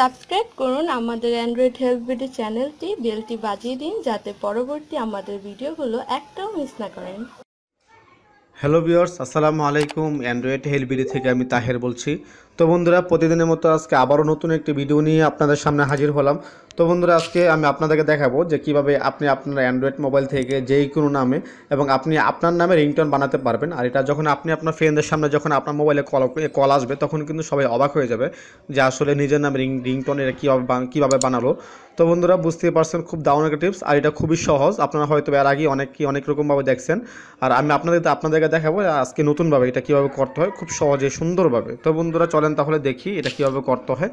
subscribe করুন আমাদের Android health BD চ্যানেলটি বেলটি বাজিয়ে দিন যাতে পরবর্তী আমাদের ভিডিওগুলো একটাও মিস না করেন হ্যালো ভিওর্স আসসালামু আলাইকুম অ্যান্ড্রয়েড হেলবিডি থেকে আমি তাহের বলছি তো বন্ধুরা প্রতিদিনের মতো আজকে আবারও নতুন একটি ভিডিও নিয়ে আপনাদের সামনে হাজির হলাম তো বন্ধুরা আজকে আমি আপনাদেরকে দেখাবো যে কিভাবে আপনি আপনার অ্যান্ড্রয়েড মোবাইল থেকে যেই কোনো নামে এবং আপনি আপনার নামে রিংটোন বানাতে পারবেন আর এটা যখন আপনি আপনার ফ্রেন্ডের সামনে যখন আপনার মোবাইলে কল কল আসবে তখন কিন্তু সবাই অবাক হয়ে যাবে যে আসলে নিজের নামে রিং রিংটন এটা কীভাবে কীভাবে বানালো তো বন্ধুরা বুঝতেই পারছেন খুব দারুণ একটা টিপস আর এটা খুবই সহজ আপনারা হয়তো এর আগে অনেক কি অনেক রকমভাবে দেখছেন আর আমি আপনাদের আপনাদেরকে দেখাবো আজকে নতুনভাবে এটা কীভাবে করতে হয় খুব সহজে সুন্দরভাবে তো বন্ধুরা চলেন তাহলে দেখি এটা কীভাবে করতে হয়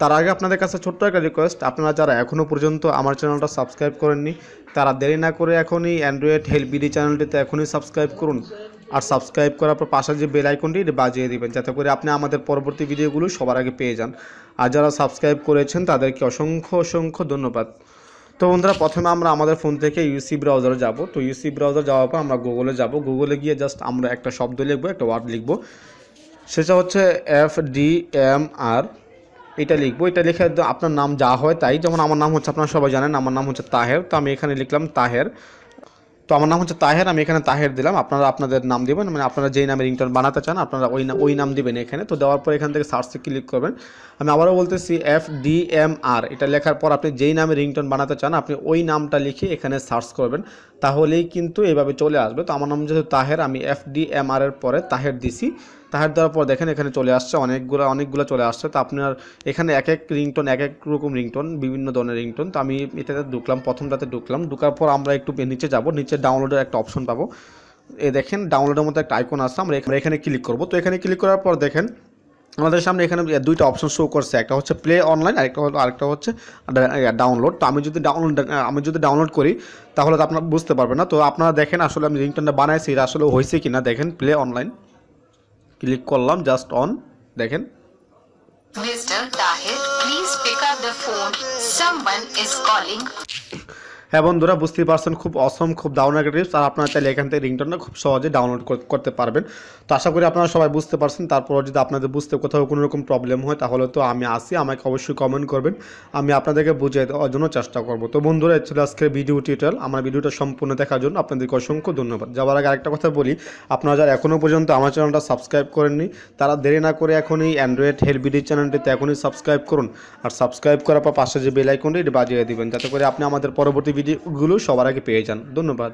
তার আগে আপনাদের কাছে ছোট্ট একটা রিকোয়েস্ট আপনারা যারা এখনও পর্যন্ত আমার চ্যানেলটা সাবস্ক্রাইব করেননি তারা দেরি না করে এখনই অ্যান্ড্রয়েড হেল্প বিডি চ্যানেলটিতে এখনই সাবস্ক্রাইব করুন আর সাবস্ক্রাইব করার পর পাশে যে বেল আইকনটি এটি বাজিয়ে দিবেন যাতে করে আপনি আমাদের পরবর্তী ভিডিওগুলো সবার আগে পেয়ে যান আর যারা সাবস্ক্রাইব করেছেন তাদেরকে অসংখ্য অসংখ্য ধন্যবাদ তো বন্ধুরা প্রথমে আমরা আমাদের ফোন থেকে ইউসি ব্রাউজারে যাব তো ইউসি ব্রাউজার যাওয়ার পর আমরা গুগলে যাব গুগলে গিয়ে জাস্ট আমরা একটা শব্দ লিখবো একটা ওয়ার্ড লিখবো সেটা হচ্ছে এফ ডি এম আর এটা লিখবো এটা লিখে আপনার নাম যা হয় তাই যেমন আমার নাম হচ্ছে আপনারা সবাই জানেন আমার নাম হচ্ছে তাহের তো আমি এখানে লিখলাম তাহের তো আমার নাম হচ্ছে তাহের আমি এখানে তাহের দিলাম আপনারা আপনাদের নাম দেবেন মানে আপনারা যেই নামে রিংটন বানাতে চান আপনারা ওই ওই নাম দিবেন এখানে তো দেওয়ার পর এখান থেকে সার্চে ক্লিক করবেন আমি আবারও বলতেছি এফ ডি এম আর এটা লেখার পর আপনি যেই নামে রিংটন বানাতে চান আপনি ওই নামটা লিখে এখানে সার্চ করবেন তাহলেই কিন্তু এভাবে চলে আসবে তো আমার নাম যেহেতু তাহের আমি এফ ডি এম আর এর পরে তাহের দিছি তাহের দেওয়ার পর দেখেন এখানে চলে আসছে অনেকগুলো অনেকগুলো চলে আসছে তো আপনার এখানে এক এক রিংটোন এক এক রকম রিংটোন বিভিন্ন ধরনের রিংটোন তো আমি এটাতে ঢুকলাম প্রথমটাতে ঢুকলাম ঢুকার পর আমরা একটু নিচে যাব নিচে ডাউনলোডের একটা অপশন পাবো এ দেখেন ডাউনলোডের মধ্যে একটা আইকন আসছে আমরা এখানে ক্লিক করবো তো এখানে ক্লিক করার পর দেখেন আমাদের সামনে এখানে দুইটা অপশন শো করছে একটা হচ্ছে প্লে অনলাইন আরেকটা আরেকটা হচ্ছে ডাউনলোড তো আমি যদি ডাউনলোড আমি যদি ডাউনলোড করি তাহলে তো আপনারা বুঝতে পারবেন না তো আপনারা দেখেন আসলে আমি রিংটনটা বানাইছি এটা আসলে হয়েছে কি না দেখেন প্লে অনলাইন ক্লিক করলাম জাস্ট অন দেখেন হ্যাঁ বন্ধুরা বুঝতেই পারছেন খুব অসম খুব ডাউন টিপস আর আপনারা চাইলে এখান থেকে রিংটনটা খুব সহজে ডাউনলোড করতে পারবেন তো আশা করি আপনারা সবাই বুঝতে পারছেন তারপর যদি আপনাদের বুঝতে কোথাও কোনো রকম প্রবলেম হয় তাহলে তো আমি আসি আমাকে অবশ্যই কমেন্ট করবেন আমি আপনাদেরকে বুঝিয়ে দেওয়ার জন্য চেষ্টা করবো তো বন্ধুরা ছিল আজকের ভিডিও টিউটোরিয়াল আমার ভিডিওটা সম্পূর্ণ দেখার জন্য আপনাদেরকে অসংখ্য ধন্যবাদ যাওয়ার আগে আরেকটা কথা বলি আপনারা যারা এখনও পর্যন্ত আমার চ্যানেলটা সাবস্ক্রাইব করেননি তারা দেরি না করে এখন এই অ্যান্ড্রয়েড হেল বিডি চ্যানেলটিতে এখনই সাবস্ক্রাইব করুন আর সাবস্ক্রাইব করার পর পাশে যে বেল এটি বাজিয়ে দেবেন যাতে করে আপনি আমাদের পরবর্তী ভিডিওগুলো সবার আগে পেয়ে যান ধন্যবাদ